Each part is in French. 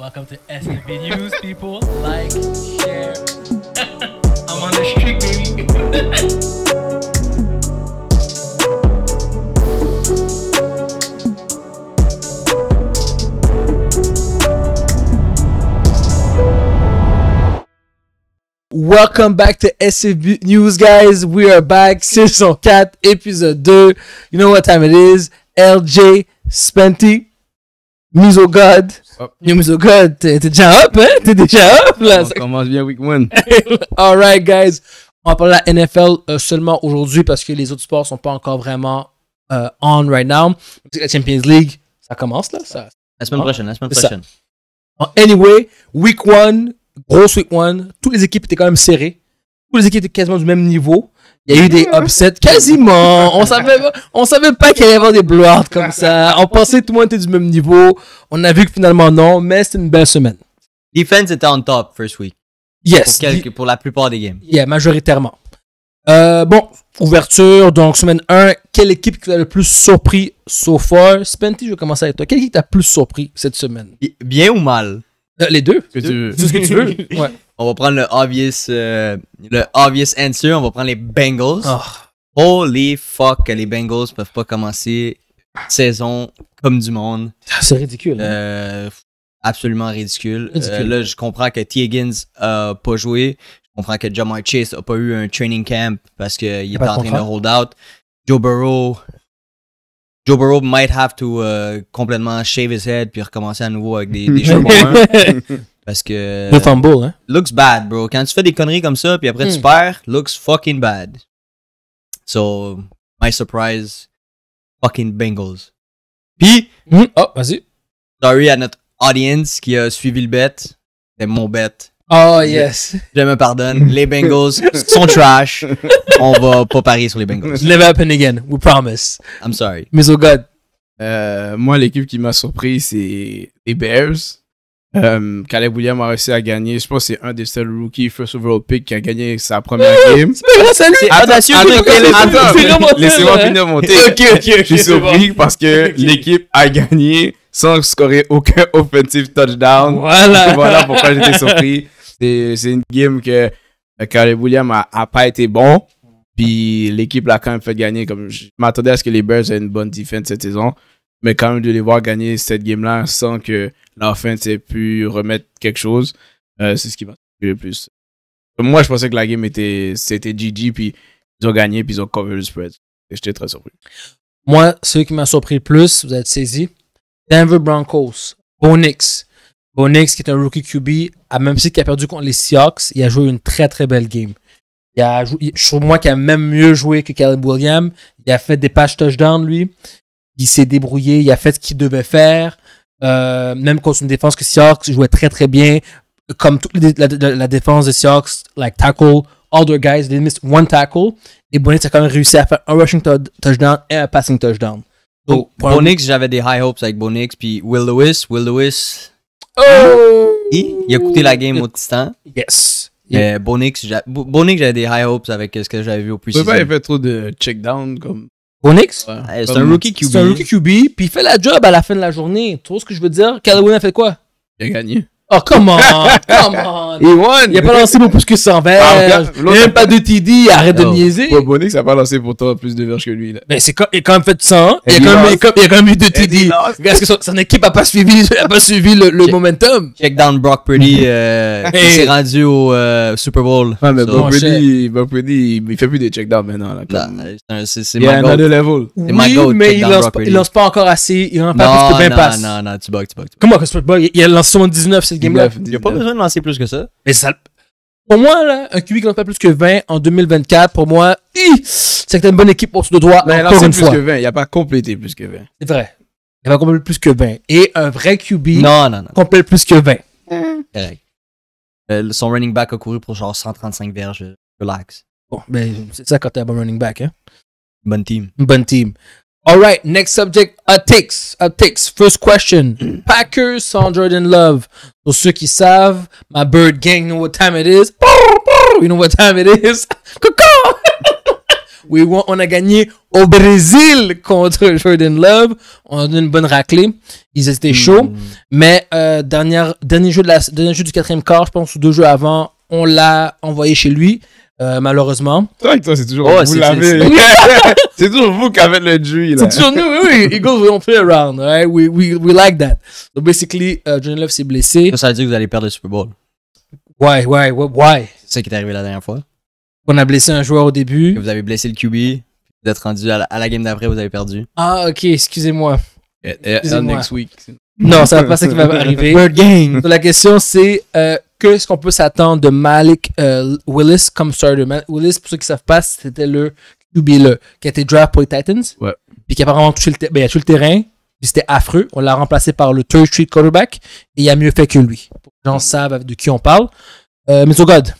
Welcome to STV News, people. Like, share. I'm on the street, baby. Welcome back to SFB News, guys. We are back, season 4, épisode 2. You know what time it is? LJ Spenty, Miso God, Yo, Mizogod, t'es déjà up, hein? T'es déjà up, là? On commence bien week one. Alright, guys. On va parler de la NFL euh, seulement aujourd'hui parce que les autres sports sont pas encore vraiment euh, on right now. La Champions League, ça commence, là? Ça, la semaine hein? prochaine, la semaine prochaine. Anyway, week one, grosse week one, toutes les équipes étaient quand même serrées. Toutes les équipes étaient quasiment du même niveau. Il y a eu des upsets quasiment. On savait, on savait pas qu'il allait y avoir des blowouts comme ça. On pensait que tout le monde était du même niveau. On a vu que finalement non, mais c'était une belle semaine. Defense était en top first week. Yes. Pour, la plupart des games. Yeah, majoritairement. Euh, bon, ouverture, donc semaine 1, quelle équipe t'a le plus surpris so far? Spenty, je vais commencer avec toi. Quelle équipe t'a plus surpris cette semaine? Bien ou mal? Euh, les deux. C'est ce que tu veux. On va prendre le obvious, euh, le obvious answer. On va prendre les Bengals. Ah. Holy fuck, les Bengals peuvent pas commencer saison comme du monde. Ah, c'est ridicule. Hein. Euh, absolument ridicule. là, je comprends que T. Higgins a pas joué. Je comprends que Jamar Chase a pas eu un training camp parce qu'il ah, est ben, en train de hold out. Joe Burrow, Joe Burrow might have to euh, complètement shave his head puis recommencer à nouveau avec des, des cheveux Parce que. Hein? Looks bad, bro. Quand tu fais des conneries comme ça, puis après tu hmm. perds, looks fucking bad. So, my surprise, fucking Bengals. Puis. Oh, vas-y. Sorry à notre audience qui a suivi le bet. C'est mon bet. Oh yes. Je me pardonne. Les Bengals sont trash. On va pas parier sur les Bengals. Never happen again. We promise. I'm sorry. Mais oh God. Euh, moi, l'équipe qui m'a surpris, c'est les Bears. Euh, Caleb Williams a réussi à gagner. Je pense que c'est un des seuls rookies first overall pick qui a gagné sa première game. C'est grâce à lui. Attention. laissez-moi hein. finir monter Ok, ok. Je suis surpris parce que l'équipe a gagné sans scorer aucun offensive touchdown. Voilà. voilà pourquoi j'étais surpris. C'est une game que euh, Caleb Williams n'a pas été bon. Puis l'équipe l'a quand même fait gagner. Comme je m'attendais à ce que les Bears aient une bonne défense cette saison. Mais quand même de les voir gagner cette game-là sans que l'offense ait pu remettre quelque chose, euh, c'est ce qui m'a le plus. moi, je pensais que la game était, c'était GG, puis ils ont gagné, puis ils ont cover le spread. Et j'étais très surpris. Moi, ce qui m'a surpris le plus, vous êtes saisi, Denver Broncos, Bonix, Bonix, qui est un rookie QB, a même si qu'il a perdu contre les Seahawks, il a joué une très très belle game. Il a joué, je trouve moi qu'il a même mieux joué que Caleb Williams. Il a fait des patchs touchdowns, lui. Il s'est débrouillé, il a fait ce qu'il devait faire. Euh, même contre une défense que Seahawks jouait très très bien. Comme toute la, défense des Seahawks, like tackle, all their guys, they missed one tackle. Et Bonix a quand même réussi à faire un rushing touchdown et un passing touchdown. Bonix, j'avais des high hopes avec Bonix. Puis Will Lewis, Will Lewis, Oh! il a coûté la game au Titan. Yes. Euh, Bonix Bonix, j'avais des high hopes avec ce que j'avais vu au plus. pas, il fait trop de check down comme. Bonix? Euh, c'est un rookie QB. C'est un rookie QB, puis il fait la job à la fin de la journée. Tu vois ce que je veux dire? Calhoun a fait quoi? Il a gagné. Oh, come on! Come on! Il won! a pas lancé pour plus que 100 verges. Ah, il a même pas de TD, arrête de niaiser. Bobonic, ça a pas lancé pour toi plus de verges que lui, Mais c'est quand, il a quand même fait 100. Il a quand même, il a quand même eu de TD. Parce que son, équipe a pas suivi, a pas suivi le, momentum. Checkdown Brock Purdy, mm-hmm. euh, il s'est rendu au, euh, Super Bowl. Ouais, mais Brock oh, Purdy, Brock Purdy, il fait plus des checkdowns maintenant, là. C'est my goal. level. C'est my goal. mais il lance pas encore assez. Il un pas plus que 20 passes. Non, non, non, tu bugs, tu bugs. Comment que tu bugs? Il a lancé 79, il n'y a pas besoin de lancer plus que ça. Mais ça. Pour moi, là, un QB qui n'en fait plus que 20 en 2024, pour moi, c'est une bonne équipe pour ce droit. Mais encore une fois. Il a pas complété plus que 20. C'est vrai. Il a pas complété plus que 20. Et un vrai QB non, complète plus que 20. Hein. Euh, son running back a couru pour genre 135 verges. Relax. Bon, ben, c'est ça quand t'es un bon running back, hein? Bonne team. Bonne team. All right, next subject, uptakes, attics. First question, Packers sans Jordan Love. Pour ceux qui savent, my bird gang know what time it is. You know what time it is. Oui, on a gagné au Brésil contre Jordan Love. On a donné une bonne raclée. Ils étaient hmm. chauds. Mais euh, dernière, dernier, jeu de la, dernier jeu du quatrième quart, je pense, ou deux jeux avant, on l'a envoyé chez lui. Euh, malheureusement. C'est c'est toujours oh, vous l'avez. c'est toujours vous qui avez le juice. C'est toujours nous, oui, oui. Eagles, goes on play around, right? We, we, we like that. basically, uh, Johnny Love s'est blessé. Ça, veut dire que vous allez perdre le Super Bowl. Why, why, why? C'est ça qui est arrivé la dernière fois. On a blessé un joueur au début. vous avez blessé le QB. Vous êtes rendu à la, game d'après, vous avez perdu. Ah, ok, excusez-moi. Euh, Excusez next week. Non, ça va pas ça qui va arriver. Bird game. la question, c'est euh, qu'est-ce qu'on peut s'attendre de Malik euh, Willis comme starter? Willis, pour ceux qui ne savent pas, c'était le QB le... qui a été draft pour les Titans. Ouais. Puis qui a apparemment touché le, ben, a le terrain. c'était affreux. On l'a remplacé par le third street quarterback. Et il a mieux fait que lui. Pour que Les gens savent de qui on parle. Euh, God.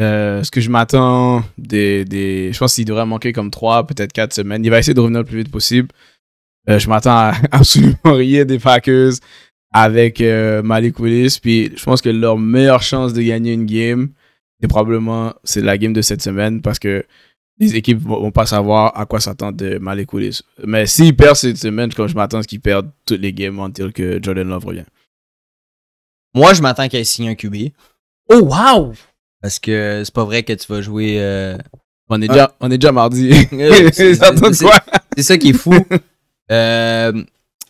Euh, ce que je m'attends des, des, Je pense qu'il devrait manquer comme 3, peut-être 4 semaines. Il va essayer de revenir le plus vite possible. Euh, je m'attends à absolument rien des Packers avec euh, Malik Willis. Puis je pense que leur meilleure chance de gagner une game, c'est probablement c'est la game de cette semaine parce que les équipes ne vont pas savoir à quoi s'attendre de Malik Willis. Mais s'ils perdent cette semaine, comme je m'attends à ce qu'ils perdent toutes les games until que Jordan Love revient. Moi, je m'attends qu'il signe un QB. Oh, wow! Parce que c'est pas vrai que tu vas jouer. Euh, on, est déjà, on est déjà mardi. c'est ça qui est fou. Euh,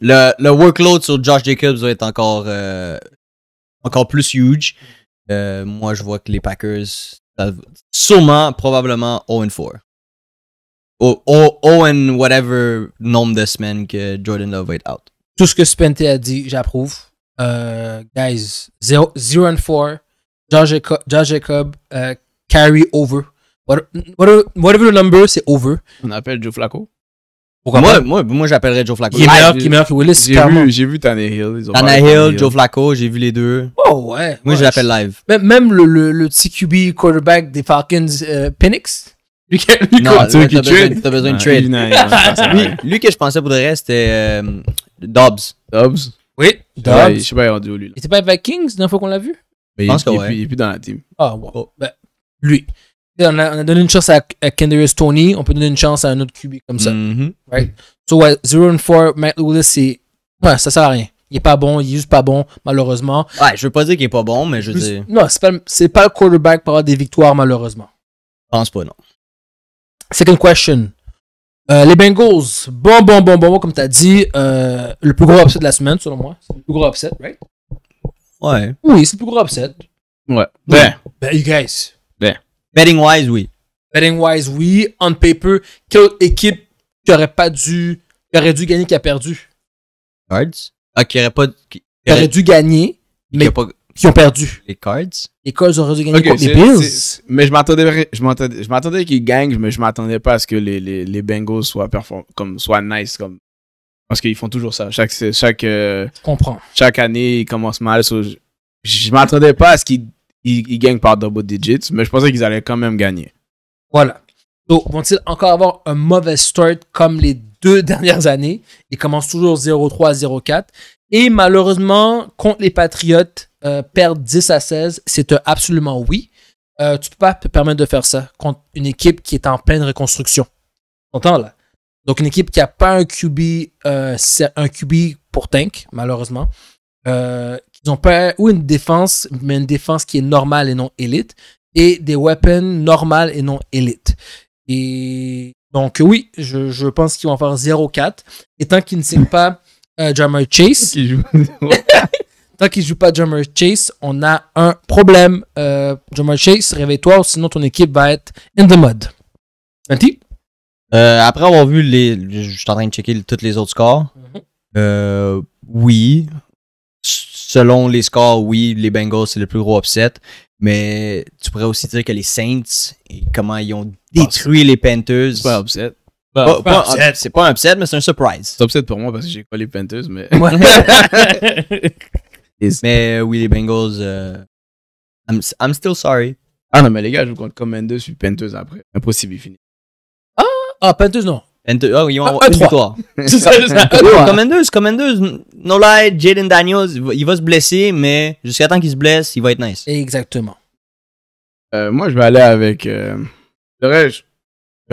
le, workload sur Josh Jacobs va être encore, euh, encore plus huge. Euh, moi, je vois que les Packers, sûrement, probablement 0-4. 0 whatever nombre de semaines que Jordan Love va être out. Tout ce que Spente a dit, j'approuve. Euh, guys, 0-4, Josh, Jacobs, Jacob, carry over. whatever the number, c'est over. On appelle Joe Flacco moi, moi, moi j'appellerais Joe Flacco. qui est meilleur, qui meilleur que Willis. J'ai vu, j'ai vu Tannehill. Hill, Joe Flacco, j'ai vu les deux. Oh ouais. Moi, je l'appelle live. Même, le, le, le TQB quarterback des Falcons, euh, Penix. Lui, lui non, t'as de trade. lui, que je pensais pour le reste, c'était euh, Dobbs. Dobbs. Oui. Dobbs. Je sais pas il rendu où lui. Il était pas avec Vikings la fois qu'on l'a vu. je pense il, est plus dans la team. Ah, ouais. Ben, lui on a, donné une chance à, à Tony, on peut donner une chance à un autre QB comme ça. Mm-hmm. So, ouais, 0 and 4, Matt Lewis, c'est. Ouais, ça sert à rien. Il est pas bon, il est juste pas bon, malheureusement. Ouais, je veux pas dire qu'il est pas bon, mais je veux Non, c'est pas, pas le quarterback pour avoir des victoires, malheureusement. Je pense pas, non. Second question. Euh, les Bengals, bon, bon, bon, bon, bon, comme as dit, euh, le plus gros upset de la semaine, selon moi. C'est le plus gros upset, right? Ouais. Oui, c'est le plus gros upset. Ouais. Ben. Ben, you guys. Ben. Betting wise, oui. Betting wise, oui. On paper, quelle équipe qui aurait pas dû, qui aurait dû gagner, qui a perdu? Cards? Ah, qui aurait pas, qui, aurait dû gagner, mais qui, ont perdu. Les Cards? Les Cards auraient dû gagner contre les Bills. Mais je m'attendais, je m'attendais, je m'attendais qu'ils gagnent, mais je m'attendais pas à ce que les, les, les Bengals soient perform, comme, soient nice, comme, parce qu'ils font toujours ça. Chaque, chaque, euh, comprends. chaque année, ils commencent mal. je, je m'attendais pas à ce qu'ils ils, gagnent par double digits, mais je pensais qu'ils allaient quand même gagner. Voilà. Donc, vont-ils encore avoir un mauvais start comme les deux dernières années? Ils commencent toujours 0-3 0-4. Et malheureusement, contre les Patriotes, euh, perdre 10 à 16, c'est absolument oui. Euh, tu ne peux pas te permettre de faire ça contre une équipe qui est en pleine reconstruction. T'entends là? Donc une équipe qui n'a pas un QB, euh, un QB pour tank, malheureusement, ils ont pas ou une défense, mais une défense qui est normale et non élite, et des weapons normales et non élites. Et donc oui, je, pense qu'ils vont faire 0-4. Et tant qu'ils ne signent pas Drummer euh, Chase, tant qu'ils ne jouent pas Drummer Chase, on a un problème. Drummer euh, Chase, réveille-toi, sinon ton équipe va être in the mud. Anti? Euh, après avoir vu les. Je suis en train de checker tous les autres scores. Mm-hmm. oui, selon les scores, oui, les Bengals, c'est le plus gros upset. Mais tu pourrais aussi dire que les Saints, et comment ils ont détruit les Panthers. C'est pas upset. Bah, upset. C'est pas un upset, mais c'est un surprise. C'est upset pour moi parce que j'ai pas les Panthers, mais. mais euh, oui, les Bengals. Euh, I'm, I'm, still sorry. Ah non, mais les gars, je vous compte je suis Panthers après. Impossible, il finit. Ah, ah Panthers, non oh, ils avoir ah, un, une e victoire. c'est c'est no lie, Jaden Daniels, il va se blesser, mais jusqu'à temps qu'il se blesse, il va être nice. Exactement. Euh, moi, je vais aller avec. Euh, je vais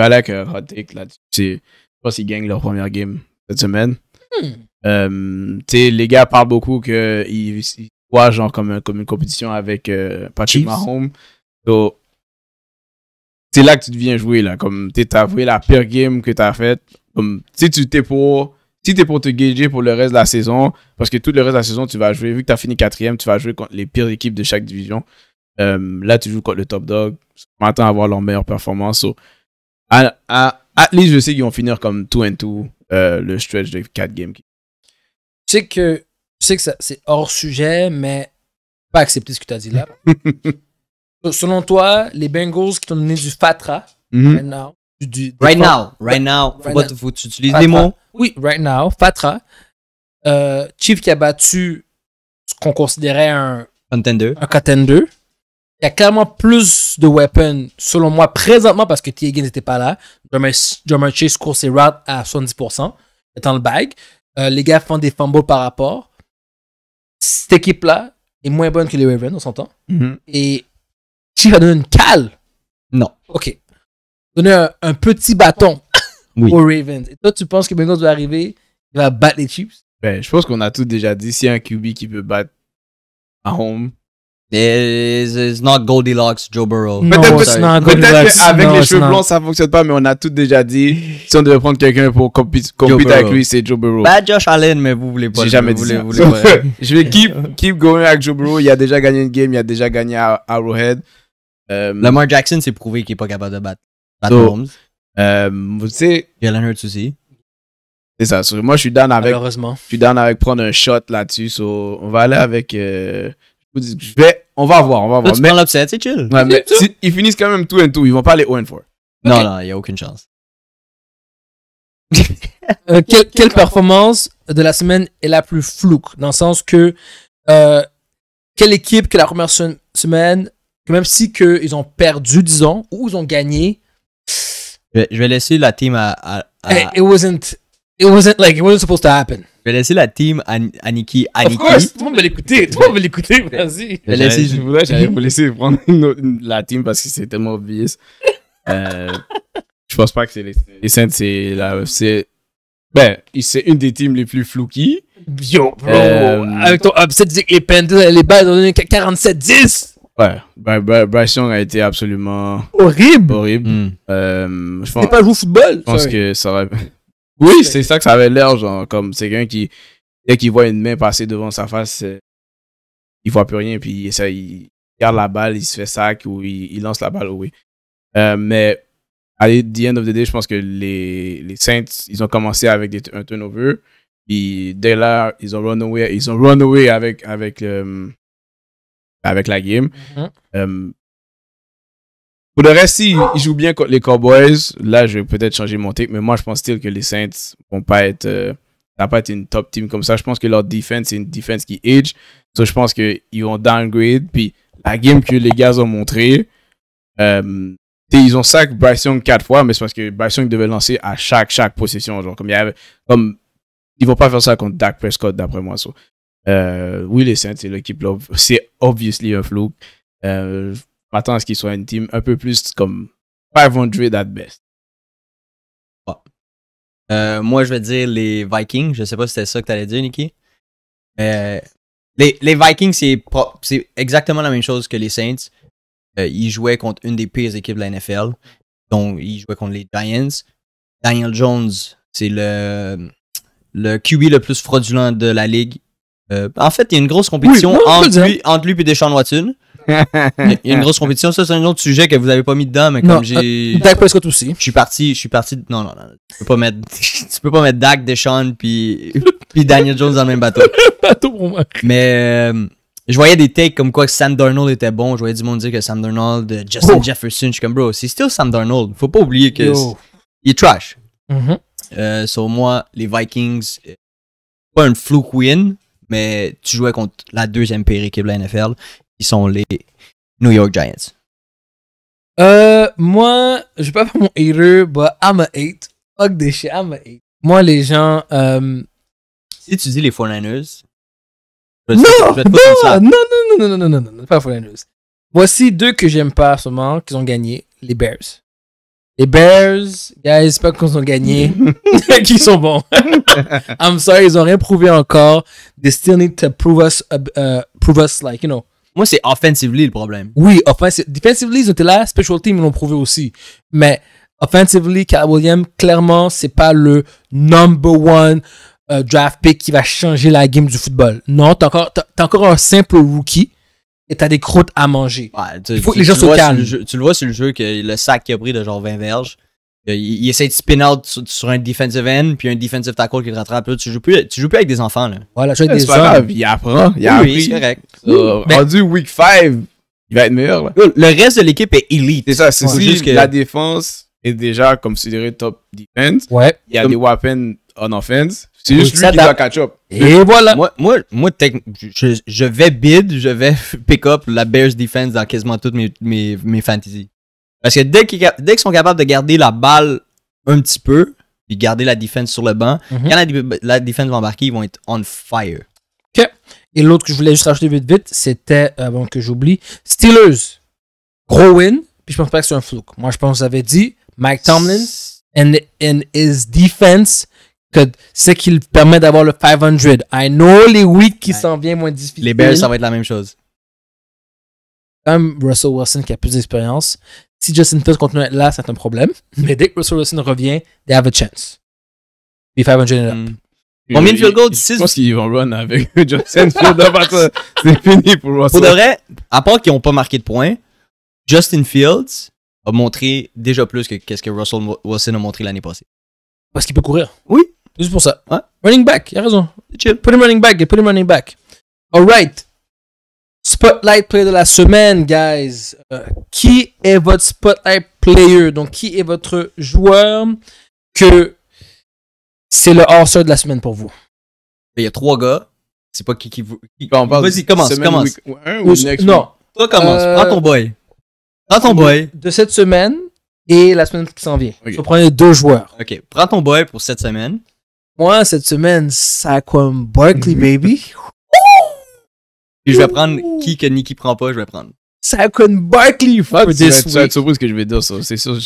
aller avec euh, Hot là-dessus. Je sais pas s'ils gagnent leur première game cette semaine. Hmm. Euh, tu sais les gars parlent beaucoup qu'ils ils voient genre comme, une compétition avec euh, Patrick Mahomes. Donc, c'est là que tu deviens jouer, là. Comme, tu t'as joué la pire game que t'as faite. Comme, si tu t'es pour, si t'es pour te gager pour le reste de la saison, parce que tout le reste de la saison, tu vas jouer, vu que t'as fini quatrième, tu vas jouer contre les pires équipes de chaque division. Euh, là, tu joues contre le top dog. On attend à avoir leur meilleure performance. So, à, à, je sais qu'ils vont finir comme tout and tout euh, le stretch de 4 games. Je sais que, c'est sais que c'est hors sujet, mais pas accepter ce que tu as dit là. selon toi, les Bengals qui t'ont donné du fatra, mhm. right now, right, now right now, what, now, faut, tu utilises les mots. Oui, right now, fatra. Euh, Chief qui a battu ce qu'on considérait un contender. Un Il y a clairement plus de weapons, selon moi, présentement, parce que T. Higgins n'était pas là. Drummer Chase court ses routes à 70%, étant le bag. Euh, les gars font des fumbles par rapport. Cette équipe-là est moins bonne que les Ravens, on s'entend. Mhm. Et Chief a donner une cale. Non. OK. donner un, petit bâton au Ravens. Et toi, tu penses que Bengals va arriver, il va battre les Chiefs? Ben, je pense qu'on a tout déjà dit, s'il y a un QB qui peut battre à It's, it's not Goldilocks, Joe Burrow. Avec peut-être qu'avec les cheveux blancs, ça fonctionne pas, mais on a tout déjà dit. Si on devait prendre quelqu'un pour compéter avec lui, c'est Joe Burrow. Bah, Josh Allen, mais vous voulez pas. J'ai jamais dit Je vais keep, keep going avec Joe Burrow. Il a déjà gagné une game, il a déjà gagné à Arrowhead. Euh, Lamar Jackson s'est prouvé qu'il n'est pas capable de battre. Pat so, a Euh, vous savez. Jalen Hurts aussi. C'est ça. moi, je suis down avec. Malheureusement. Je suis down avec prendre un shot là-dessus. on va aller avec. Euh, je vais, on va voir, on va voir. tu l'upset, c'est chill. Ouais, mais ils finissent quand même tout et tout. Ils ne vont pas aller 1 4. Non, non, il n'y a aucune chance. Euh, quelle, performance de la semaine est la plus floue Dans le sens que. quelle équipe que la première semaine que même si que ils ont perdu, disons, ou ils ont gagné. Je vais laisser la team à. à, It wasn't. It wasn't like it wasn't supposed to happen. Je vais laisser la team à, à Nikki. of course, tout le monde va l'écouter. Tout le monde va l'écouter. Vas-y. Je, laisser... je voulais, vous laisser prendre la team parce que c'est tellement obvious. Euh, je pense pas que c'est les, Saints, c'est la. C'est, ben, c'est une des teams les plus floukies. Yo, bro. Euh, avec ton upset, les Panthers, les bases ont donné 47-10. Ouais, Bryce Young a été absolument horrible. Horrible. Hmm. Euh, je pense, pas joué au football. Je pense que ça Oui, c'est ça que ça avait l'air, genre, comme c'est quelqu'un qui, dès qu'il voit une main passer devant sa face, euh, il voit plus rien, puis ça, il garde la balle, il se fait sac ou il, lance la balle, oui. Euh, mais à the end of the day, je pense que les, les Saints, ils ont commencé avec des, un turnover, puis dès là, ils ont run away, ils ont run away avec, avec, avec la game. Mhm. Euh, pour le reste, s'ils jouent bien contre les Cowboys, là, je vais peut-être changer mon take, mais moi, je pense que les Saints vont pas être, euh, ça pas être une top team comme ça. Je pense que leur defense, c'est une defense qui age. donc je pense qu'ils vont downgrade. Puis, la game que les gars ont montré, euh, ils ont sac Bryce Young quatre fois, mais c'est parce que Bryce Young devait lancer à chaque, chaque possession. Genre, comme il comme, ils vont pas faire ça contre Dak Prescott, d'après moi. So. Euh, oui, les Saints, c'est l'équipe C'est obviously un flou. Euh, à ce qu'ils soient une team un peu plus comme 500 at best. Euh, moi, je vais dire les Vikings. Je sais pas si c'était ça que tu allais dire, Nicky. Euh, les, Vikings, c'est exactement la même chose que les Saints. ils jouaient contre une des pires équipes de la NFL. Donc, ils jouaient contre les Giants. Daniel Jones, c'est le, le QB le plus fraudulent de la ligue euh, en fait, il y a une grosse compétition entre, lui, et Deshaun Watson. il y a une grosse compétition. Ça, c'est un autre sujet que vous n'avez pas mis dedans, mais comme j'ai. Euh, Dak Prescott aussi. Je suis parti. Je suis Non, non, non. Tu peux pas mettre, tu peux pas mettre Dak, Deshaun, puis, Daniel Jones dans le même bateau. bateau pour moi. Mais. Euh, je voyais des takes comme quoi Sam Darnold était bon. Je voyais du monde dire que Sam Darnold, Justin oh. Jefferson. Je suis comme, bro, c'est still Sam Darnold. Faut pas oublier que. Est, il trash. Mm-hmm. sur moi, les Vikings, pas un fluke win, mais tu jouais contre la deuxième paire équipe de la NFL, qui sont les New York Giants. Euh, moi, je vais pas faire mon hater, but I'm a hate. Fuck this shit, I'm a hate. Moi, les gens. Euh, si tu dis les 49ers. Non, non, non, non, non, non, non, non, non, non, non, pas les 49ers. Voici deux que j'aime pas seulement, qu'ils ont gagné les Bears. Les Bears, guys, pas qu'ils ont gagné. qui sont bons. I'm sorry, ils n'ont rien prouvé encore. They still need to prove us, uh, uh, prove us like, you know. Moi, c'est offensively le problème. Oui, offensively. Defensively, ils étaient là. Special team, ils l'ont prouvé aussi. Mais offensively, Kyle Williams, clairement, c'est pas le number one euh, draft pick qui va changer la game du football. Non, tu encore, encore un simple rookie et t'as des croûtes à manger. il faut que les gens soient calmes. tu le vois sur le jeu que le sac qui a pris de genre 20 verges, il, essaie de spin out sur, un defensive end, puis un defensive tackle qui le rattrape. tu, joues plus, tu joues plus avec des enfants. Là. Voilà, avec des enfants. Il apprend. Il oui, c'est correct. rendu week 5, il va être meilleur. Le reste de l'équipe est élite. C'est ça, c'est juste que la défense est déjà considérée top defense. Ouais. Il y a des weapons on offense. C'est juste lui qui va catch-up. Et voilà. Moi, je, vais bid, je vais pick up la Bears defense dans quasiment toutes mes, mes, Parce que dès qu'ils sont capables de garder la balle un petit peu, puis garder la defense sur le banc, mhm. quand la, la défense va embarquer, ils vont être on fire. OK. Et l'autre que je voulais juste rajouter vite vite, c'était, avant que j'oublie, Steelers. Gros win, puis je pense pas que c'est un flou. Moi, je pense que vous avez dit Mike Tomlin and, and his defense que c'est qu'il permet d'avoir le 500. I know les weeks qui s'en ouais. viennent moins difficiles. Les Bears, ça va être la même chose. Comme Russell Wilson qui a plus d'expérience. Si Justin Fields continue à être là, c'est un problème. Mais dès que Russell Wilson revient, they have a chance. Puis 500 and up. Mm. Combien de field de 6 Je pense qu'ils vont run avec Justin Fields. c'est fini pour Russell. Pour de vrai, à part qu'ils n'ont pas marqué de points, Justin Fields a montré déjà plus que ce que Russell Wilson a montré l'année passée. Parce qu'il peut courir. Oui. Juste pour ça. Running back, il a raison. Put him running back, put him running back. All right. Spotlight player de la semaine, guys. Euh, qui est votre spotlight player? Donc, qui est votre joueur que c'est le hors de la semaine pour vous? Il y a trois gars. C'est pas qui qui vous. Vas-y, commence, commence. Un ou, ou non. Toi, commence. Prends ton euh, boy. Prends ton boy. De cette semaine et la semaine qui s'en vient. Je vais prendre deux joueurs. OK. Prends ton boy pour cette semaine. Moi, cette semaine, ça Barkley, mhm. baby. Puis je vais prendre qui que qui prend pas, je vais prendre. Saquon Barkley fuck. tu, this vas, ce que je vais dire, ça. C'est sûr.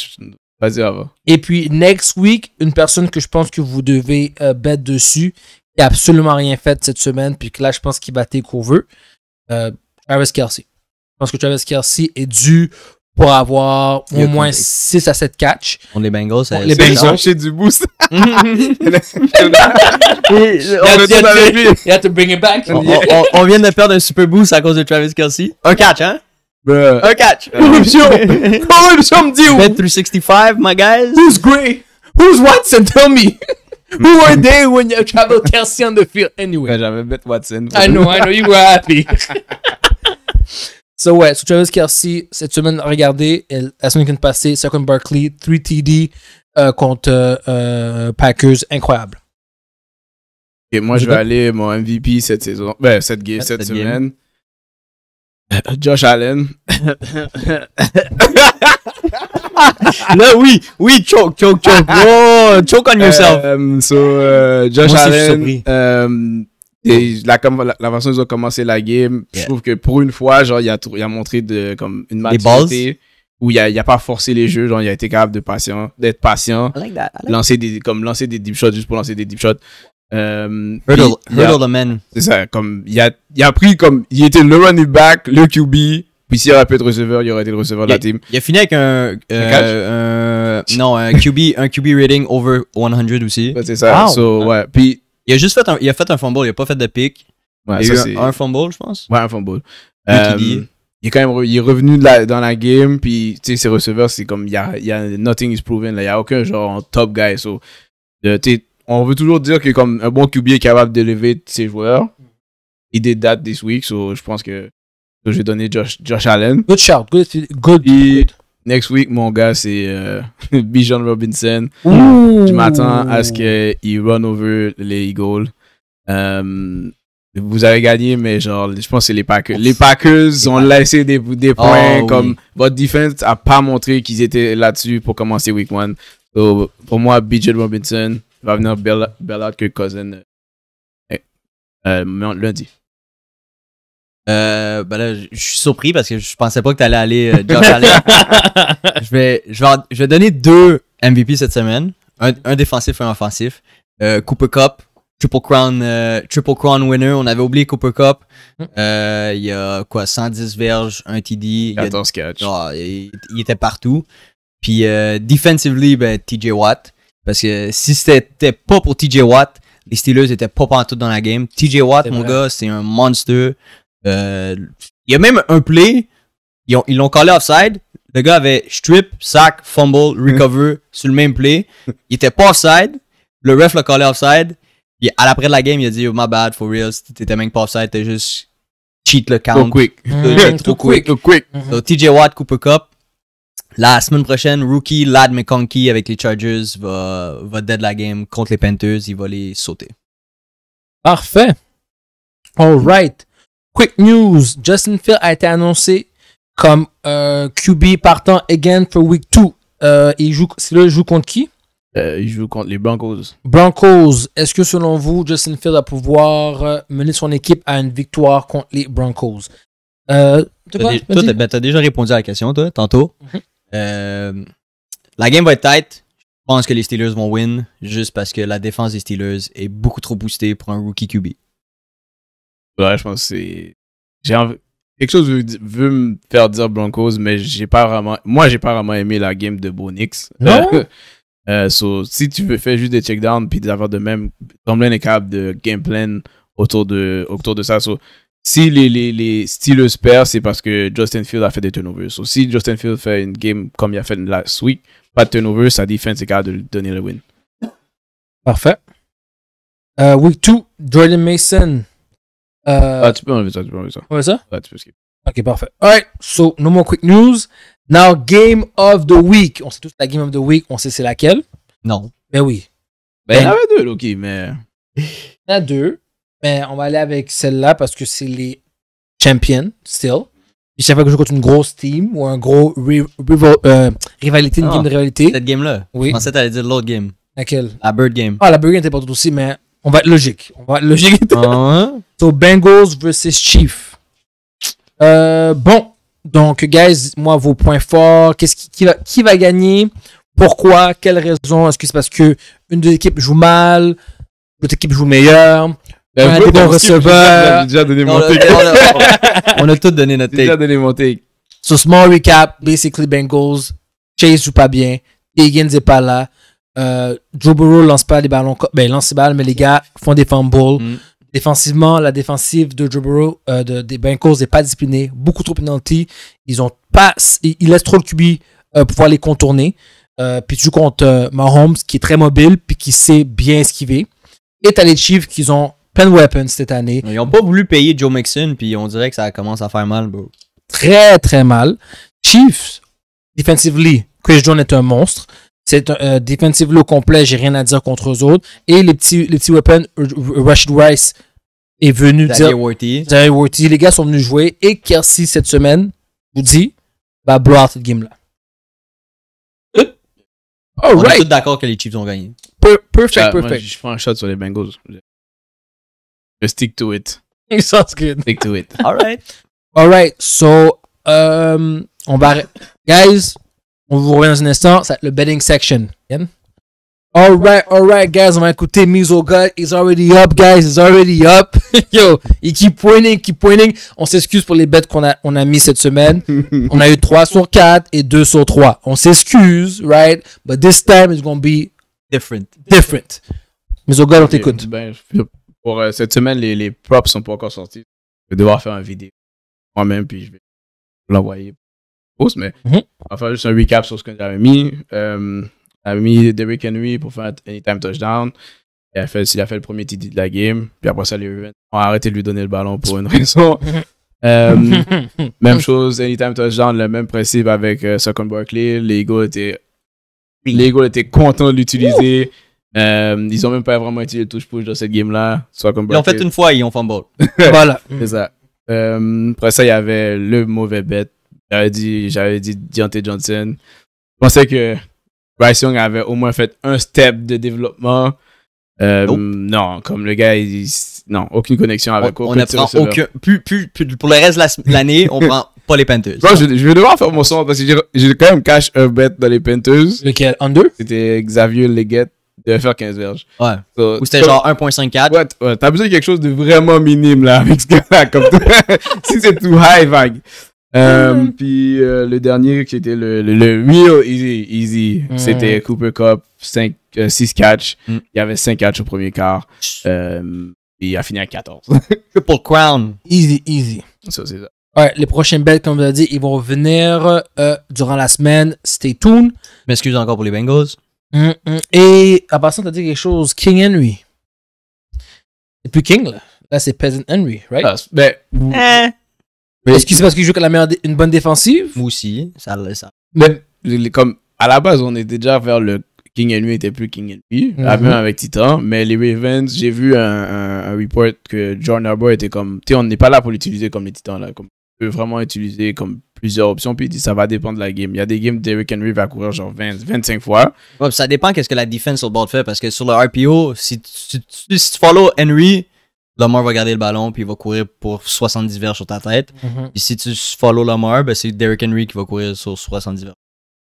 Vas-y, va. Et puis, next week, une personne que je pense que vous devez euh, dessus, qui a absolument rien fait cette semaine, puis que là, je pense qu'il battait qu'on veut, euh, Travis Kelsey. Je pense que Travis Kelsey est dû pour avoir au moins 6 à 7 catchs. On les Bengals, ça, les Bengals. chez du boost. On, on, vient de perdre un super boost à cause de Travis Kelsey. Un catch, hein? Un catch. Corruption. Corruption, me dit où? 365, my guys. Who's gray? Who's Watson? Tell me. Who are they when you traveled Kelsey on the field? Anyway. J'avais bet Watson. I know, I know. You were happy. So, ouais, so Travis Kelsey, cette semaine, regardez, la semaine qui passée, Second Barkley, 3 TD euh, contre euh, Packers, incroyable. Et moi, je vais aller mon MVP cette saison, ben, cette, game, cette, semaine. Euh, Josh Allen. Non oui, oui, choke, choke, choke. Oh, choke on yourself. so, Josh moi, Allen. Et la, comme la, façon dont ils ont commencé la game, je trouve que pour une fois, genre, il a, il a montré de, comme une maturité où il a, il a pas forcé les jeux, genre, il a été capable de patient, d'être patient, lancer des, comme lancer des deep shots juste pour lancer des deep shots. Euh, hurdle, the man. C'est ça, comme, il a, il a pris comme, il était le running back, le QB, puis s'il aurait pu être receveur, il aurait été le receveur de la team. Il a fini avec un, euh, non, un QB, un rating over 100 aussi. c'est ça. ouais. Puis, il a juste fait un, il a fait un fumble, il a pas fait de pick. un, fumble, je pense. Ouais, un fumble. Euh, il est quand même il est revenu la, dans la game, puis ses receveurs, c'est comme, il y a, y a, nothing is proven, il n'y a aucun genre top guy. on veut toujours dire que comme un bon QB est capable d'élever ses joueurs. Il did that this week, so je pense que, je vais donner Josh, Allen. Good shout, good, good, good. Next week, mon gars, c'est euh, Bijan Robinson. Je m'attends à ce qu'il run over les Eagles. Euh, vous avez gagné, mais genre, je pense que c'est les Packers. Les Packers ont laissé des, oh, points comme votre defense a pas montré qu'ils étaient là-dessus pour commencer week one. pour moi, Bijan Robinson va venir bell, out que Cousin euh, lundi. Euh, ben là, je suis surpris parce que je pensais pas que t'allais aller euh, je, vais, je, vais, je donner deux MVP cette semaine. Un, défensif et un offensif. Euh, Cooper Cup, Triple Crown, Triple Crown winner. On avait oublié Cooper Cup. Hmm. Il y a quoi, 110 verges, un TD. 14 catch. il, était partout. Puis defensively, ben, TJ Watt. Parce que si c'était pas pour TJ Watt, les Steelers étaient pas partout dans la game. TJ Watt, mon gars, c'est un monster. Euh, il y a même un play, ils l'ont ils collé offside. Le gars avait strip, sack, fumble, recover sur le même play. Il était pas offside. Le ref l'a collé offside. Puis à l'après de la game, il a dit, oh, my bad, for real, t'étais même pas offside, t'es juste cheat le count. too quick. too quick. Trop quick. Mm-hmm. So, TJ Watt, Cooper Cup. La semaine prochaine, rookie Lad McConkey avec les Chargers va, va dead la game contre les Panthers. Il va les sauter. Parfait. All right. Quick news, Justin Field a été annoncé comme euh, QB partant again for week 2. Euh, il joue, là, il joue contre qui euh, Il joue contre les Broncos. Broncos, est-ce que selon vous, Justin Field va pouvoir euh, mener son équipe à une victoire contre les Broncos euh, ben, T'as déjà répondu à la question, toi, tantôt. Mhm. la game va être tight. Je pense que les Steelers vont win juste parce que la défense des Steelers est beaucoup trop boostée pour un rookie QB. Ouais, je pense que c'est. J'ai Quelque chose veut, me faire dire Broncos, mais j'ai pas vraiment. Moi, j'ai pas vraiment aimé la game de Bonix. Non? Ah euh, so, si tu veux faire juste des check puis d'avoir de même, Tomlin les capable de game plan autour de, autour de ça. So, si les, les, les Steelers perdent, c'est parce que Justin Field a fait des turnovers. So, si Justin Field fait une game comme il a fait la week, pas de turnovers, sa défense est capable de donner le win. Parfait. Euh, week 2, Jordan Mason euh, ah, tu peux enlever ça, tu peux enlever ça. ça? Ouais, tu peux skip. Ok, parfait. Alright, so, no more quick news. Now, game of the week. On sait tous la game of the week, on sait c'est laquelle. Non. Mais ben oui. Ben, ben, il y en avait deux, Loki, mais. Il y en a deux, mais on va aller avec celle-là parce que c'est les champions, still. Puis chaque fois que je contre une grosse team ou un gros euh, rivalité, une ah, game de rivalité. Cette game-là. Oui. Je pensais que t'allais dire l'autre game. Laquelle La Bird Game. Ah, la Bird Game était pas tout aussi, mais on va être logique. On va être logique. Uh-huh. so, Bengals versus Chiefs. Euh, bon, donc, guys, moi, vos points forts, qu'est-ce qui, va, qui va gagner, pourquoi, quelle raison, est-ce que c'est parce que une des équipes joue mal, l'autre équipe joue meilleur, ben, un des bons receveurs. Déjà donné mon take. On a tous donné notre take. Déjà donné mon take. So, small recap, basically Bengals, Chase joue pas bien, Higgins est pas là, euh, Joe Burrow lance pas les ballons, ben, lance les balles, mais les gars font des fumbles. Mm. Défensivement, la défensive de Joe Burrow, euh, de, des Bengals n'est pas disciplinée. Beaucoup trop de penalty. Ils ont pas, ils, laissent trop le QB pour euh, pouvoir les contourner. puis tu comptes contre Mahomes, qui est très mobile, puis qui sait bien esquiver. Et t'as les Chiefs qui ont plein de weapons cette année. Ils ont pas voulu payer Joe Mixon, puis on dirait que ça commence à faire mal, Très, très mal. Chiefs, defensively, Chris Jones est un monstre. C'est un euh, defensive low complet, j'ai rien à dire contre eux autres. Et les petits, les petits weapons, euh, Rashid Rice est venu Zary dire. Worthy. Worthy. Les gars sont venus jouer. Et Kersi, cette semaine, vous dit, va bah, blow out cette game-là. On est tous d'accord que les Chiefs ont gagné. perfect, perfect. je prends un shot sur les Bengals. Je stick to it. It sounds good. Stick to it. All right. All right. So, um, on va. Guys, on vous revient dans un instant. Ça le betting section. All right, all right, guys. On va écouter Miso God. It's already up, guys. It's already up. Yo, il keep pointing, keep pointing. On s'excuse pour les bêtes qu'on a, on a mis cette semaine. on a eu 3 sur 4 et 2 sur 3. On s'excuse, right? But this time, it's to be different. Different. Miso on t'écoute. Ben, pour euh, cette semaine, les, les props sont pas encore sortis. Je vais devoir faire un vidéo moi-même, puis je vais l'envoyer post, mais mm -hmm. enfin, juste un recap sur ce que j'avais mis. Euh, j'avais mis Derrick Henry pour faire anytime touchdown. Il a, fait, il a fait le premier TD de la game. Puis après ça, les ont arrêté de lui donner le ballon pour une raison. Euh, même chose, anytime touchdown, le même principe avec euh, Second Barkley. Les Eagles étaient, les Eagles étaient contents de l'utiliser. Euh, ils ont même pas vraiment utilisé le touch push dans cette game-là. Ils l'ont fait une fois, ils ont fumble. voilà. C'est ça. après ça, il y avait le mauvais bet j'avais dit, j'avais dit Deontay Johnson. Je pensais que Bryce Young avait au moins fait un step de développement. Euh, non, comme le gars, il, non, aucune connexion avec on, pour le reste de l'année, on prend pas les penteuses. je, vais devoir faire mon son parce que j'ai quand même cash un bet dans les penteuses. Lequel under C'était Xavier Leggett de faire 15 verges. Ouais. Ou c'était genre 1.54. Ouais, ouais t'as besoin de quelque chose de vraiment minime là avec ce gars-là. Comme si c'est tout high, vague. Um, puis euh, le dernier qui était le, le, le easy, easy mm. c'était Cooper Cup, 5, 6 catch Il y avait 5 catch au premier quart. Euh, il a fini à 14. Triple Crown. Easy, easy. Ça, c'est ça. les prochains bêtes, comme vous l'avez dit, ils vont revenir durant la semaine. Stay tuned. M'excuse encore pour les Bengals. Mm, et à part ça, t'as dit quelque chose. King Henry. C'est plus King, là. Là, c'est Peasant Henry, right? Ah, est-ce que c'est parce qu'il joue avec la meilleure une bonne défensive Moi aussi, ça, ça. Mais comme à la base, on était déjà vers le King Henry était plus King Henry, mhm. même avec Titan. Mais les Ravens, j'ai vu un, un, report que John Harbaugh était comme, tu on n'est pas là pour l'utiliser comme les Titans là, comme on peut vraiment utiliser comme plusieurs options. Puis il dit ça va dépendre de la game. Il y a des games Derrick Henry va courir genre 20, 25 fois. ça dépend qu'est-ce que la défense au le board fait parce que sur le RPO, si tu, si tu follow Henry Lamar va garder le ballon, puis il va courir pour 70 verges sur ta tête. Et mhm. si tu follow Lamar, ben c'est Derrick Henry qui va courir sur 70 verges.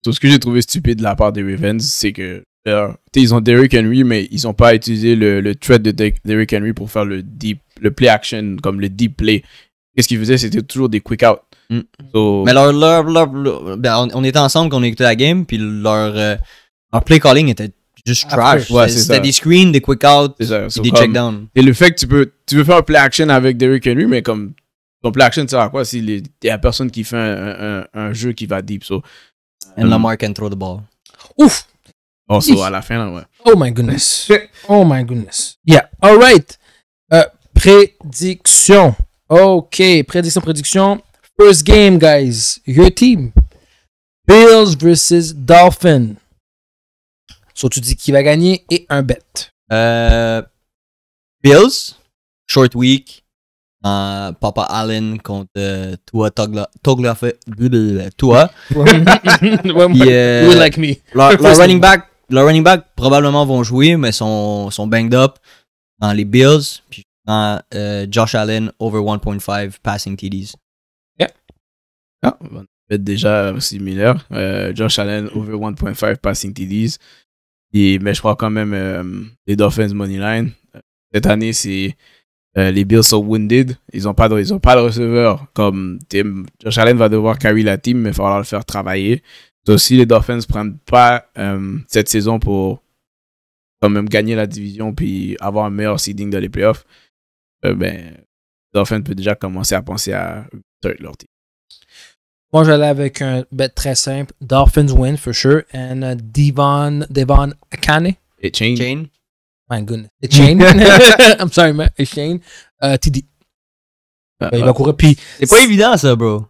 Tout ce que j'ai trouvé stupide de la part des Ravens, c'est que euh, ils ont Derrick Henry, mais ils ont pas utilisé le, le thread de Derrick Henry pour faire le deep, le play action, comme le deep play. Qu'est-ce qu'ils faisaient, c'était toujours des quick outs. Mm. Mais leur, leur, ben on, était ensemble quand on écoutait la game, puis leur, euh, leur play calling était Juste trash. Ouais, C'était des screens, des quick outs, des check down. Et le fait que tu peux, tu veux faire un play action avec Derrick Henry, mais comme ton play action, tu sais à quoi si il y a personne qui fait un, un, jeu qui va deep. So. And um, Lamar can throw the ball. Ouf! Oh, so à la fin, là, ouais. Oh my goodness. oh my goodness. Yeah. All right. Euh, prédiction. OK. Prédiction, prédiction. First game, guys. Your team. Bills versus Dolphins. So, tu dis qui va gagner et un bet. Euh, Bills, short week, euh, Papa Allen contre toi euh, Tua Togla, fait Tua. euh, like me. running back, running back probablement vont jouer, mais sont, sont banged up dans les Bills. Puis Josh Allen over 1.5 passing TDs. Yeah. Ah, déjà similaire. Josh Allen over 1.5 passing TDs mais je crois quand même euh, les Dolphins Moneyline. Cette année, si euh, les Bills sont wounded. Ils n'ont pas, de, ils pas receveur. Comme Tim, Josh Allen va devoir carry la team, mais il va falloir le faire travailler. aussi si les Dolphins ne prennent pas euh, cette saison pour quand même gagner la division puis avoir un meilleur seeding dans les playoffs, ben, les Dolphins peuvent déjà commencer à penser à leur team. Moi, j'allais avec un bet très simple. Dolphins win for sure. And uh, Devon, Devon Akane. Et Chain. My goodness. Et Chain. I'm sorry, man. Et Chain. Uh, ah, ben, TD. il ah. va courir. Puis. C'est pas évident, ça, bro.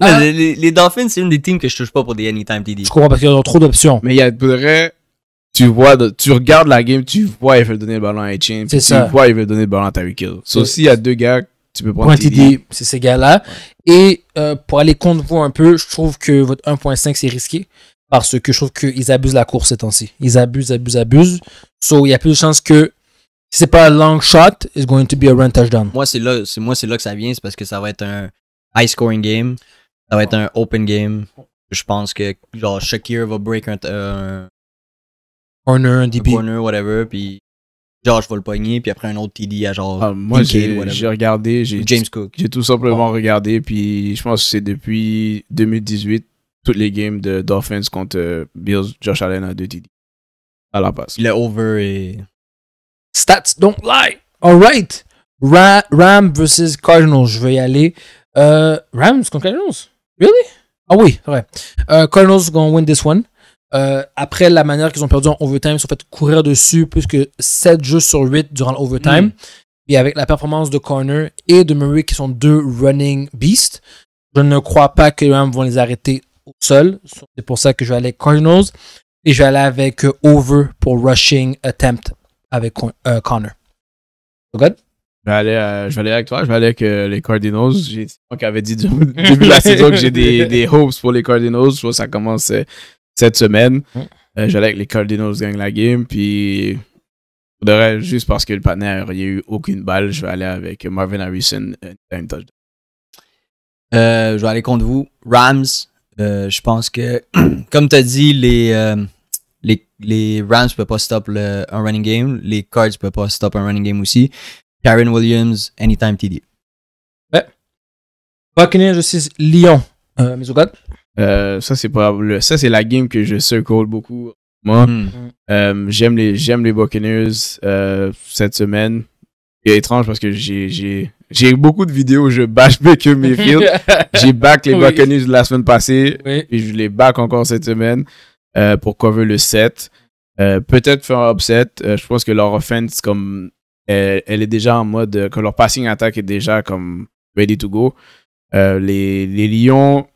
Ah, hein? les, Dolphins, c'est une des teams que je touche pas pour des anytime TD. Je crois, parce qu'ils ont trop d'options. Mais il y a vrai. Tu vois, tu regardes la game, tu vois, il veut donner le ballon à Chain. Tu ça. vois, il veut donner le ballon à Tyreek Hill. Ça il y a deux gars point peux C'est ces gars-là. Et euh, pour aller contre vous un peu, je trouve que votre 1.5, c'est risqué. Parce que je trouve qu'ils abusent la course ces temps-ci. Ils abusent, abusent, abusent. So, il y a plus de chances que si c'est pas un long shot, it's going to be a run touchdown. Moi, c'est là, moi, c'est là que ça vient. C'est parce que ça va être un high scoring game. Ça va être un open game. Je pense que, genre, Shakir va break un, euh, corner, un DP. corner, whatever. Puis Genre, je vais le puis après un autre TD à genre. Ah, moi, j'ai regardé. James Cook. J'ai tout simplement regardé, puis je pense que c'est depuis 2018, toutes les games de Dolphins contre euh, Bills, Josh Allen a deux TD. À la passe. Il over et. Stats don't lie! Alright! right Ram versus Cardinals, je vais y aller. Euh, Rams contre Cardinals? Really? Ah oui, ouais. Uh, Cardinals gonna win this one. Euh, après la manière qu'ils ont perdu en overtime, ils sont fait courir dessus plus que 7 jeux sur 8 durant l'overtime. Hmm. Et avec la performance de Connor et de Murray, qui sont deux running beasts, je ne crois pas que les vont les arrêter au sol. C'est pour ça que je vais aller avec Cardinals. Et je vais aller avec euh, Over pour rushing attempt avec euh, Connor. Je vais, aller, je vais avec toi, je vais aller avec les Cardinals. C'est moi qui avais dit du début de la saison que j'ai des, hopes pour les Cardinals. Je vois que ça commence cette semaine. Mm. Euh, j'allais avec les Cardinals gagner la game, puis de juste parce que le partner n'a eu aucune balle, je vais aller avec Marvin Harrison, anytime. Euh, euh, je vais aller contre vous. Rams, euh, je pense que, comme tu as dit, les, les, Rams ne peuvent pas stopper un running game. Les Cards ne peuvent pas stopper un running game aussi. Karen Williams, anytime TD. Ouais. Buccaneers, je suis Lyon. Euh, euh, ça, c'est probable. Ça, c'est la game que je circle beaucoup. Moi, hmm. euh, j'aime les, j'aime les Buccaneers euh, cette semaine. C'est étrange parce que j'ai, j'ai, beaucoup de vidéos où je bash mes Mayfield. j'ai back les Buccaneers de la semaine passée et je les back encore cette semaine pour cover le set peut-être faire un upset. je pense que leur offense, comme elle, est déjà en mode, que leur passing attack est déjà comme ready to go. les, les Lions,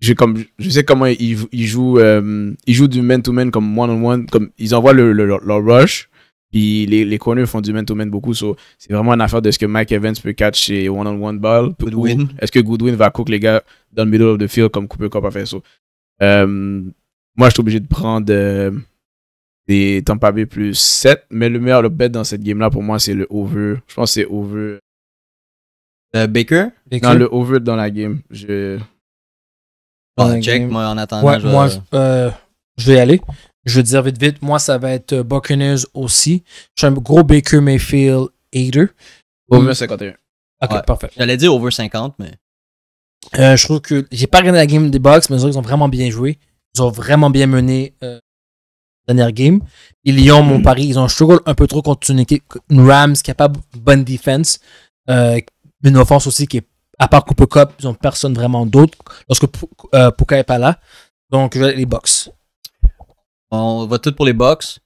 je, comme, je sais comment ils, ils jouent, euh, ils jouent du man-to-man comme one-on-one. comme ils envoient le, leur, rush. Puis les, les corners font du man-to-man beaucoup. c'est vraiment une affaire de ce que Mike Evans peut catch chez one-on-one ball. Goodwin. Est-ce que Goodwin va cook les gars dans le middle of the field comme Cooper Cup a fait? ça euh, moi, je suis obligé de prendre euh, des Tampa Bay plus 7. Mais le meilleur, le bet dans cette game-là, pour moi, c'est le over. Je pense que c'est over. Baker? Baker? Non, le over dans la game. Je moi, je... vais euh, aller. Je vais dire vite, vite. Moi, ça va être euh, Buccaneers aussi. Je suis un gros Baker Mayfield hater. Over 51. Ok, parfait. J'allais dire over 50, mais. Euh, je trouve que. J'ai pas regardé la game des Bucks, mais ils ont vraiment bien joué. Ils ont vraiment bien mené la dernière game. Ils ont mon pari, ils ont struggle un peu trop contre une équipe. Rams capable bonne defense. une offense aussi qui est à part Cooper Cup, ils n'ont personne vraiment d'autre lorsque euh, Puka n'est pas là. Donc, les Box On va tout pour les Box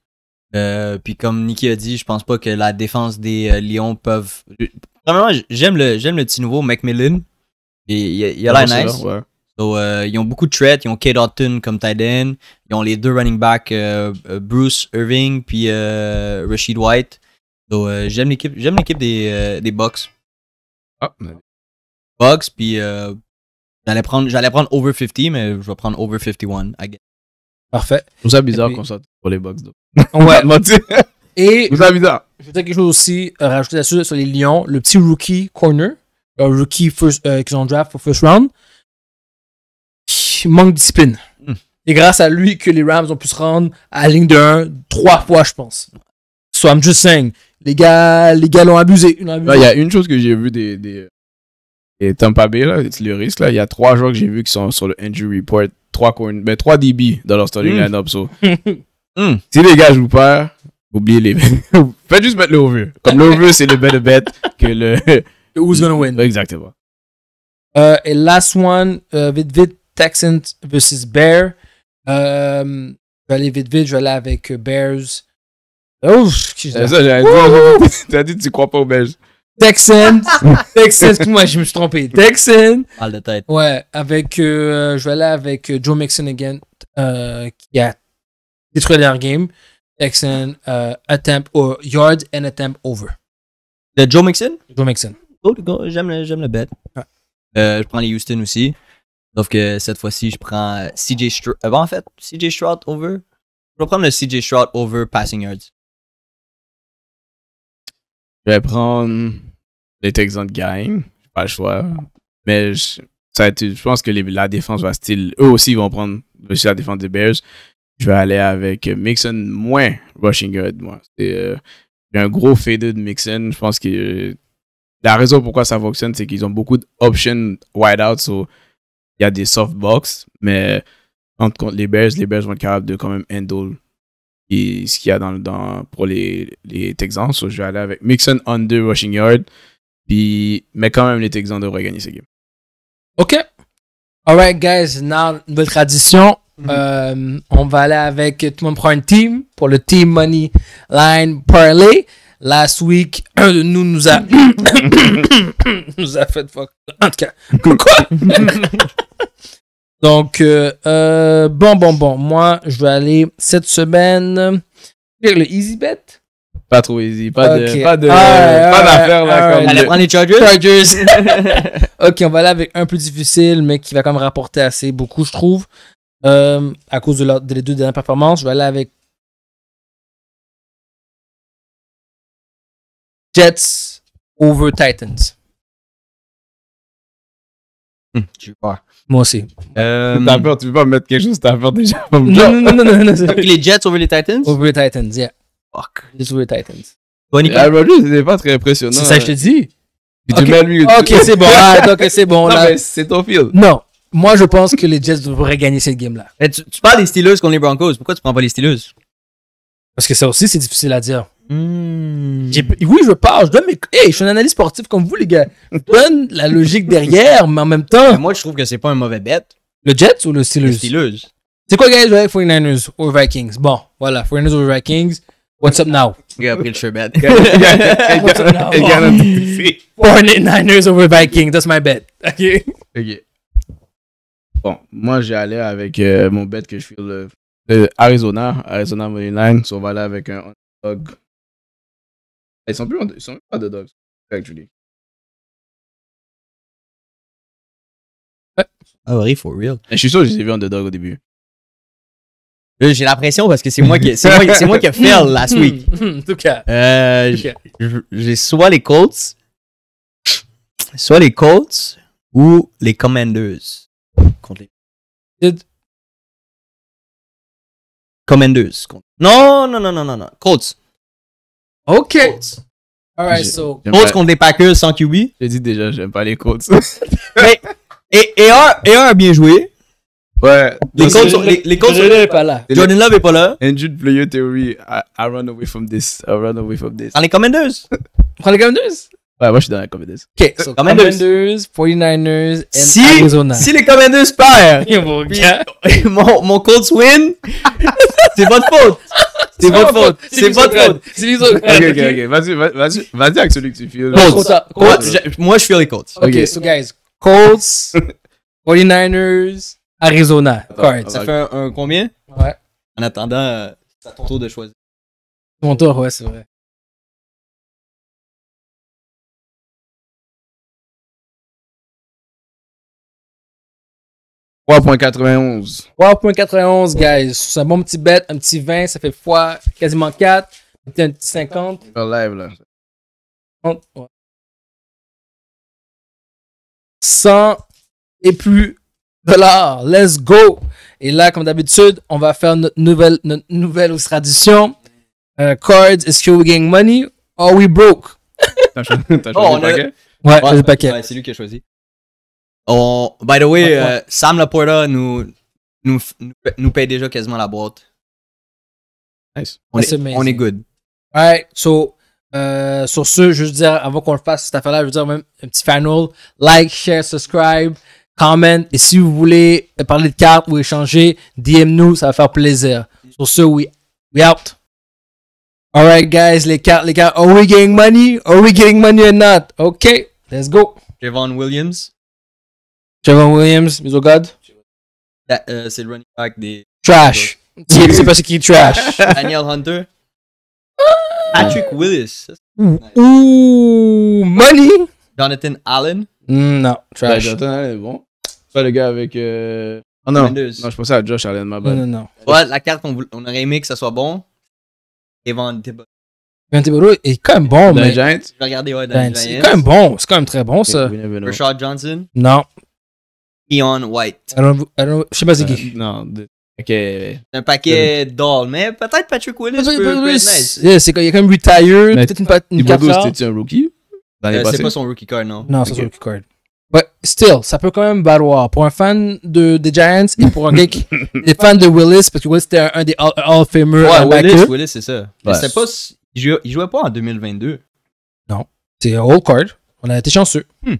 euh, puis comme Nicky a dit, je pense pas que la défense des euh, Lions peuvent. Premièrement, j'aime le, j'aime le petit nouveau McMillan Il, il, il a l'air nice. ils ont beaucoup de threats. Ils ont Kate Houghton comme tight end. Ils ont les deux running backs, Bruce Irving puis Rashid White. j'aime l'équipe, j'aime l'équipe des, des Bucks. Ah, box, puis euh, j'allais prendre, j'allais prendre over 50, mais je vais prendre over 51. I guess. Parfait. C'est ça bizarre qu'on sorte pour les box. Ouais. Et je, bizarre. Je vais dire quelque chose aussi, euh, rajouter sur les Lions, le petit rookie corner, euh, rookie first, euh, qu'ils draft pour first round, manque de discipline. Hmm. Et grâce à lui que les Rams ont pu se rendre à la ligne de 1 trois fois, je pense. So I'm just saying, les gars, les gars l'ont abusé. Il y a une chose que j'ai vu des, et Tampa Bay, là, le risque, là. Il y a trois joueurs que j'ai vus qui sont sur le injury report. Trois, corn... mais ben, trois DB dans leur starting hmm. line-up. Hmm. Si les gars jouent pas, oubliez les. Faites juste mettre le over. Comme le over, c'est le better bet que le. Who's gonna win? Exactement. Euh, et last one, uh, vite vite, Texans versus Bears. Euh, je vais aller vite vite, je vais aller avec euh, Bears. Oh, excuse-moi. Tu as dit tu crois pas aux Belges. Texan. Texans. Moi, je me suis trompé. Texan. Parle de tête. Ouais, avec. Euh, je vais aller avec euh, Joe Mixon again, euh, qui a détruit leur game. Texan attempt or yard and attempt over. De Joe Mixon Joe Mixon. Oh, j'aime le, j'aime le bet. je prends les Houston aussi. Sauf que cette fois-ci, je prends CJ Stroud. en fait, CJ Stroud over. Je vais prendre le CJ Stroud over passing yards. Je vais prendre les Texans de game. pas le choix. Mais je, ça je pense que la défense va style. Eux aussi vont prendre la défense des Bears. Je vais aller avec Mixon moins Rushing moi. Euh, j'ai un gros fade de Mixon. Je pense que la raison pourquoi ça fonctionne, c'est qu'ils ont beaucoup d'options wide out. So, il y a des soft box, Mais entre contre les Bears, les Bears vont être capables de quand même handle et ce qu'il y a dans, pour les, les Texans. je vais aller avec Mixon under rushing yard. Puis, mais quand même, les Texans devraient gagner ces games. OK. Alright, guys. Now, nouvelle tradition. Mm-hmm. Euh, on va aller avec tout le monde prend un team pour le team money line parlay. Last week, nous nous a nous a fait fuck. En tout cas, quoi Donc, euh, euh, bon, bon, bon. Moi, je vais aller cette semaine vers le Easy Bet. Pas trop easy, pas de, pas ah, ah, ah, d'affaire là. On Allez prendre les Chargers. ok, on va aller avec un plus difficile, mais qui va quand même rapporter assez beaucoup, je trouve, euh, à cause de les deux dernières performances. Je vais aller avec Jets over Titans. Hmm. veux pas? Moi aussi. Euh, t'as peur, tu veux pas mettre quelque chose, t'as peur déjà. Non, non, non, non, non. non, les Jets over les Titans? Over les Titans, yeah. Fuck. Just over les Titans. Bonne équipe. Ah, bah, pas très impressionnant. C'est ça, hein. je te dis. Puis okay. lui… Ok, c'est bon. ok, c'est bon. c'est ton feel. Non. Moi, je pense que les Jets devraient gagner cette game-là. Eh, tu, parles des Steelers contre les Broncos. Pourquoi tu prends pas les Steelers? Parce que ça aussi, c'est difficile à dire. Hmm. Oui, je parle, je donne mes... Hey, je suis un analyste sportif comme vous, les gars. Je donne la logique derrière, mais en même temps... moi, je trouve que c'est pas un mauvais bet. Le Jets ou le Steelers? Le Steelers. C'est quoi, guys? gars 49ers ou Vikings. Bon, voilà, 49ers ou Vikings. What's up now? Il a pris le sherbet. What's up now? 49ers over Vikings, that's my bet. OK. OK. Bon, moi, j'ai allé avec euh, mon bet que je fais le, le euh, euh, Arizona, Arizona Moneyline. So, on va aller avec un underdog ils sont plus, ils sont pas de dogs, actually. Ah oui, for real. Je suis sûr que j'ai vu Underdog au début. J'ai l'impression parce que c'est moi qui c'est moi, c'est moi qui a fail last week. en hmm, hmm, hmm, tout cas. Euh, j'ai soit les Colts, soit les Colts ou les Commanders Commanders Non non non non non non Colts. OK. All right, so. Colts contre les Packers sans QB. J'ai dit déjà, j'aime pas les Colts. Mais, et, et, un, a bien joué. Ouais. Les Colts sont. Les, les n'est pas là. Jordan Love est pas là. Andrew player theory. I, I run away from this. I run away from this. Prends les Commanders. Prends les Commanders. Ouais, moi je suis dans les Commanders. Ok, so Commanders, 49ers si, Arizona. Si les Commanders perdent, mon, mon Colts win, c'est votre faute. C'est votre faute. C'est votre faute. C'est les autres. Ok, ok, ok. Vas-y, vas-y, vas-y avec celui que tu files. Colts. Moi, je file les Colts. Ok, so guys. Colts, 49ers, Arizona. Cards. Ça fait un combien? Ouais. En attendant, euh, c'est à ton tour de choisir. C'est Mon tour, ouais, c'est vrai. 3.91. 3.91, guys. C'est un bon petit bet, un petit 20, ça fait fois quasiment 4. Un petit 50. Je relève, là. 100 et plus dollars. Let's go! Et là, comme d'habitude, on va faire notre nouvelle, notre nouvelle tradition. Euh, cards, is we getting money or we broke? T'as choisi, oh, le paquet? le paquet. Ouais, c'est lui qui a choisi. Oh, by the way, euh, Sam Laporta nous, nous, nous paye déjà quasiment la boîte. Nice. On, est, on est, good. Alright, so, euh, sur ce, je veux dire, avant qu'on le fasse cette affaire-là, je veux dire même un petit final. Like, share, subscribe, comment. Et si vous voulez parler de cartes ou échanger, DM-nous, ça va faire plaisir. Sur ce, we, we out. Alright, guys, les cartes, les cartes. Are we getting money? Are we getting money or not? Okay, let's go. Javon Williams. Javon Williams, misogad. Uh, c'est le running back des. Trash. C'est parce qu'il est trash. Daniel Hunter. Patrick ah. Willis. Ouh, Money. Jonathan Allen. Mm, non, trash. Jonathan Allen est bon. Pas le gars avec. Euh... Oh non. Non, je pensais à Josh Allen, ma bonne. Non, non, non. la carte, on, aurait aimé que ça soit bon. Evan Thibodeau. Evan Thibodeau est quand même bon, mais. Giants. Regardez ouais, C'est quand même bon. C'est quand même très bon, ça. Rashad Johnson. Non. Ion White. Je ne je sais pas c'est qui. non, Ok. Un paquet d'all, mais peut-être Patrick Willis. Patrick Willis. c'est, il est quand même retire, peut-être une, une carte. un rookie euh, C'est pas son rookie card, non. Non, c'est son rookie card. Mais still, ça peut quand même valoir pour un fan de, des Giants et pour un mec Des fans de Willis, parce que Willis était un, des all famous ouais, Willis, Willis c'est ça. pas, il, jouait, jouait pas en 2022. Non. C'est old Card. On a été chanceux. Hmm.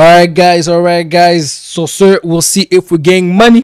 Alright guys, alright guys. So sir, we'll see if we're getting money.